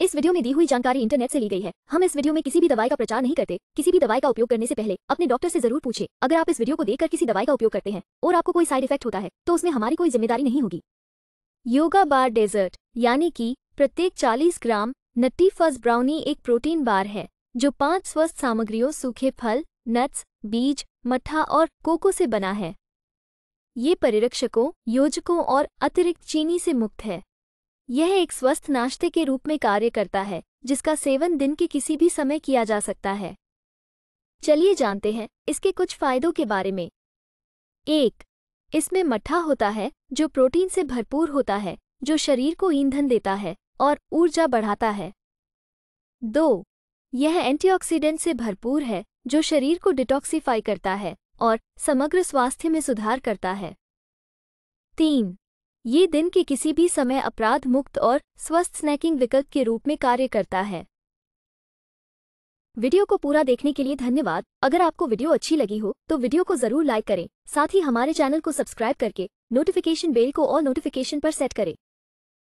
इस वीडियो में दी हुई जानकारी इंटरनेट से ली गई है हम इस वीडियो में किसी भी दवाई का प्रचार नहीं करते किसी भी दवाई का उपयोग करने से पहले अपने डॉक्टर से जरूर पूछे अगर आप इस वीडियो को देखकर किसी दवाई का उपयोग करते हैं और आपको कोई साइड इफेक्ट होता है तो उसमें हमारी कोई जिम्मेदारी नहीं होगी योगा बार डेजर्ट यानी कि प्रत्येक चालीस ग्राम नट्टी फज ब्राउनी एक प्रोटीन बार है जो पांच स्वस्थ सामग्रियों सूखे फल नट्स बीज मठा और कोको से बना है ये परिरक्षकों योजकों और अतिरिक्त चीनी से मुक्त है यह एक स्वस्थ नाश्ते के रूप में कार्य करता है जिसका सेवन दिन के किसी भी समय किया जा सकता है चलिए जानते हैं इसके कुछ फायदों के बारे में एक इसमें मठा होता है जो प्रोटीन से भरपूर होता है जो शरीर को ईंधन देता है और ऊर्जा बढ़ाता है दो यह एंटीऑक्सीडेंट से भरपूर है जो शरीर को डिटॉक्सीफाई करता है और समग्र स्वास्थ्य में सुधार करता है तीन ये दिन के किसी भी समय अपराध मुक्त और स्वस्थ स्नैकिंग विकल्प के रूप में कार्य करता है वीडियो को पूरा देखने के लिए धन्यवाद अगर आपको वीडियो अच्छी लगी हो तो वीडियो को जरूर लाइक करें साथ ही हमारे चैनल को सब्सक्राइब करके नोटिफिकेशन बेल को और नोटिफिकेशन पर सेट करें